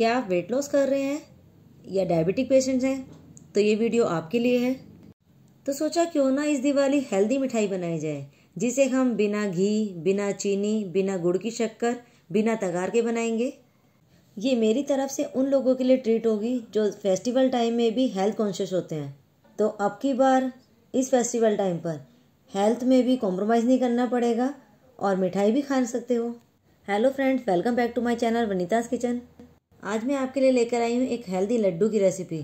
क्या आप weight loss कर रहे हैं या डायबिटिक पेशेंट्स हैं तो ये वीडियो आपके लिए है तो सोचा क्यों ना इस दिवाली हेल्दी मिठाई बनाई जाए जिसे हम बिना घी बिना चीनी बिना गुड़ की शक्कर बिना तगार के बनाएंगे ये मेरी तरफ से उन लोगों के लिए ट्रीट होगी जो फेस्टिवल टाइम में भी हेल्थ कॉन्शियस होते हैं तो अब की बार इस फेस्टिवल टाइम पर हेल्थ में भी कॉम्प्रोमाइज़ नहीं करना पड़ेगा और मिठाई भी खा सकते हो hello friends welcome back to my channel Vanita's kitchen आज मैं आपके लिए लेकर आई हूँ एक हेल्दी लड्डू की रेसिपी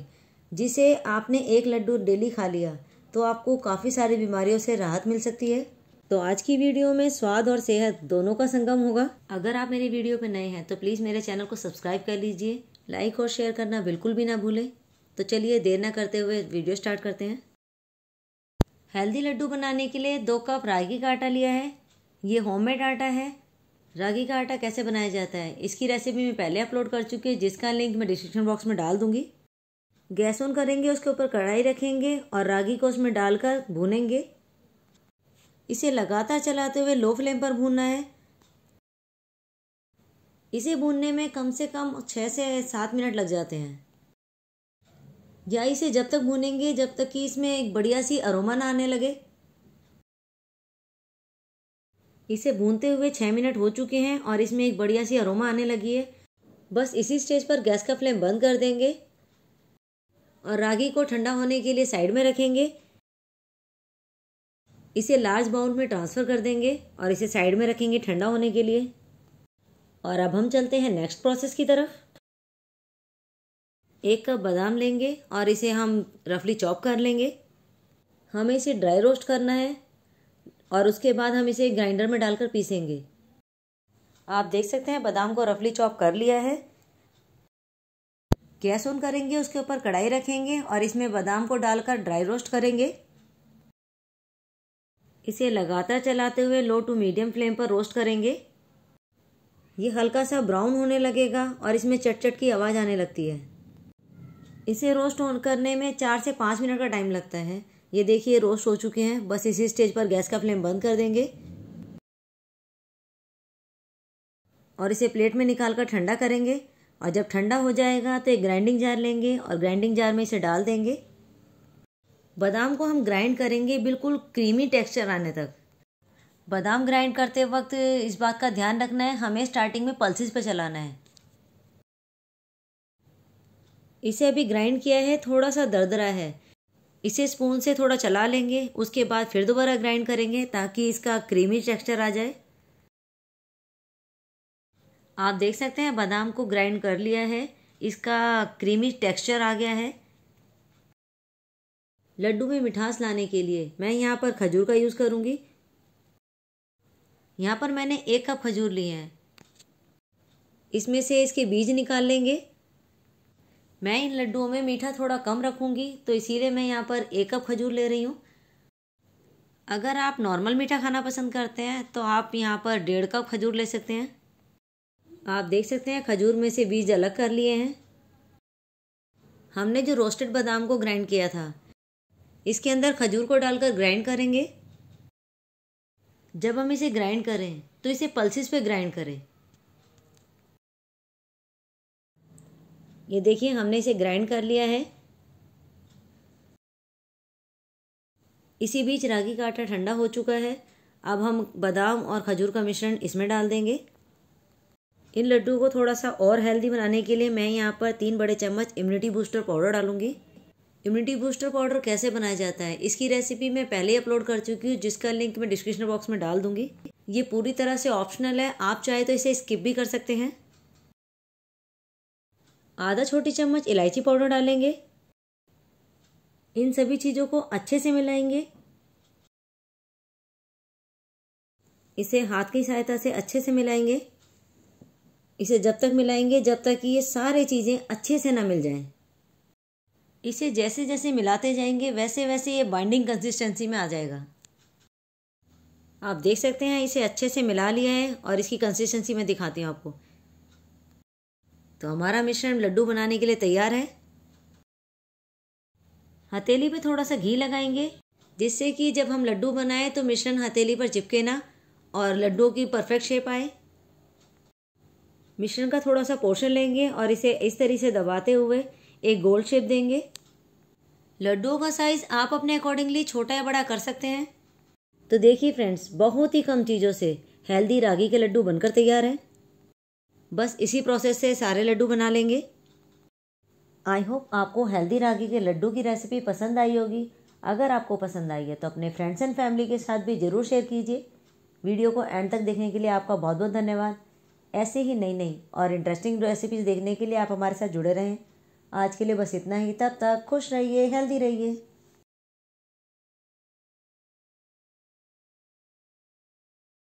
जिसे आपने एक लड्डू डेली खा लिया तो आपको काफ़ी सारी बीमारियों से राहत मिल सकती है तो आज की वीडियो में स्वाद और सेहत दोनों का संगम होगा अगर आप मेरी वीडियो पर नए हैं तो प्लीज़ मेरे चैनल को सब्सक्राइब कर लीजिए लाइक और शेयर करना बिल्कुल भी ना भूलें तो चलिए देर ना करते हुए वीडियो स्टार्ट करते हैं हेल्दी लड्डू बनाने के लिए दो कप रागी का आटा लिया है ये होममेड आटा है रागी का आटा कैसे बनाया जाता है इसकी रेसिपी मैं पहले अपलोड कर चुकी है जिसका लिंक मैं डिस्क्रिप्शन बॉक्स में डाल दूंगी गैस ऑन करेंगे उसके ऊपर कढ़ाई रखेंगे और रागी को उसमें डालकर भूनेंगे इसे लगातार चलाते हुए लो फ्लेम पर भूनना है इसे भूनने में कम से कम छः से सात मिनट लग जाते हैं या इसे जब तक भूनेंगे जब तक कि इसमें एक बढ़िया सी अरोमा ना आने लगे इसे भूनते हुए छः मिनट हो चुके हैं और इसमें एक बढ़िया सी अरोमा आने लगी है बस इसी स्टेज पर गैस का फ्लेम बंद कर देंगे और रागी को ठंडा होने के लिए साइड में रखेंगे इसे लार्ज बाउल में ट्रांसफ़र कर देंगे और इसे साइड में रखेंगे ठंडा होने के लिए और अब हम चलते हैं नेक्स्ट प्रोसेस की तरफ एक कप बादाम लेंगे और इसे हम रफली चॉप कर लेंगे हमें इसे ड्राई रोस्ट करना है और उसके बाद हम इसे ग्राइंडर में डालकर पीसेंगे आप देख सकते हैं बादाम को रफली चॉप कर लिया है गैस ऑन करेंगे उसके ऊपर कढ़ाई रखेंगे और इसमें बादाम को डालकर ड्राई रोस्ट करेंगे इसे लगातार चलाते हुए लो टू मीडियम फ्लेम पर रोस्ट करेंगे ये हल्का सा ब्राउन होने लगेगा और इसमें चटचट की आवाज़ आने लगती है इसे रोस्ट ऑन करने में चार से पाँच मिनट का टाइम लगता है ये देखिए रोस्ट हो चुके हैं बस इसी स्टेज पर गैस का फ्लेम बंद कर देंगे और इसे प्लेट में निकाल कर ठंडा करेंगे और जब ठंडा हो जाएगा तो एक ग्राइंडिंग जार लेंगे और ग्राइंडिंग जार में इसे डाल देंगे बादाम को हम ग्राइंड करेंगे बिल्कुल क्रीमी टेक्सचर आने तक बादाम ग्राइंड करते वक्त इस बात का ध्यान रखना है हमें स्टार्टिंग में पल्सिस पर चलाना है इसे अभी ग्राइंड किया है थोड़ा सा दर्दरा है इसे स्पून से थोड़ा चला लेंगे उसके बाद फिर दोबारा ग्राइंड करेंगे ताकि इसका क्रीमी टेक्सचर आ जाए आप देख सकते हैं बादाम को ग्राइंड कर लिया है इसका क्रीमी टेक्सचर आ गया है लड्डू में मिठास लाने के लिए मैं यहाँ पर खजूर का यूज़ करूँगी यहाँ पर मैंने एक कप खजूर लिए हैं इसमें से इसके बीज निकाल लेंगे मैं इन लड्डुओं में मीठा थोड़ा कम रखूँगी तो इसीलिए मैं यहाँ पर एक कप खजूर ले रही हूँ अगर आप नॉर्मल मीठा खाना पसंद करते हैं तो आप यहाँ पर डेढ़ कप खजूर ले सकते हैं आप देख सकते हैं खजूर में से बीज अलग कर लिए हैं हमने जो रोस्टेड बादाम को ग्राइंड किया था इसके अंदर खजूर को डालकर ग्राइंड करेंगे जब हम इसे ग्राइंड करें तो इसे पल्सिस पे ग्राइंड करें ये देखिए हमने इसे ग्राइंड कर लिया है इसी बीच रागी का आटा ठंडा हो चुका है अब हम बादाम और खजूर का मिश्रण इसमें डाल देंगे इन लड्डू को थोड़ा सा और हेल्दी बनाने के लिए मैं यहाँ पर तीन बड़े चम्मच इम्यूनिटी बूस्टर पाउडर डालूंगी इम्यूनिटी बूस्टर पाउडर कैसे बनाया जाता है इसकी रेसिपी मैं पहले ही अपलोड कर चुकी हूँ जिसका लिंक मैं डिस्क्रिप्शन बॉक्स में डाल दूंगी ये पूरी तरह से ऑप्शनल है आप चाहे तो इसे स्किप भी कर सकते हैं आधा छोटी चम्मच इलायची पाउडर डालेंगे इन सभी चीज़ों को अच्छे से मिलाएंगे इसे हाथ की सहायता से अच्छे से मिलाएंगे इसे जब तक मिलाएंगे जब तक कि ये सारे चीज़ें अच्छे से ना मिल जाएं। इसे जैसे जैसे मिलाते जाएंगे वैसे वैसे ये बाइंडिंग कंसिस्टेंसी में आ जाएगा आप देख सकते हैं इसे अच्छे से मिला लिया है और इसकी कंसिस्टेंसी मैं दिखाती हूँ आपको तो हमारा मिश्रण लड्डू बनाने के लिए तैयार है हथेली पे थोड़ा सा घी लगाएंगे जिससे कि जब हम लड्डू बनाएं तो मिश्रण हथेली पर चिपके ना और लड्डू की परफेक्ट शेप आए मिश्रण का थोड़ा सा पोर्शन लेंगे और इसे इस तरीके से दबाते हुए एक गोल शेप देंगे लड्डुओं का साइज़ आप अपने अकॉर्डिंगली छोटा या बड़ा कर सकते हैं तो देखिए फ्रेंड्स बहुत ही कम चीज़ों से हेल्दी रागी के लड्डू बनकर तैयार हैं बस इसी प्रोसेस से सारे लड्डू बना लेंगे आई होप आपको हेल्दी रागी के लड्डू की रेसिपी पसंद आई होगी अगर आपको पसंद आई है तो अपने फ्रेंड्स एंड फैमिली के साथ भी ज़रूर शेयर कीजिए वीडियो को एंड तक देखने के लिए आपका बहुत बहुत धन्यवाद ऐसे ही नई नई और इंटरेस्टिंग रेसिपीज़ देखने के लिए आप हमारे साथ जुड़े रहें आज के लिए बस इतना ही तब तक खुश रहिए हेल्दी रहिए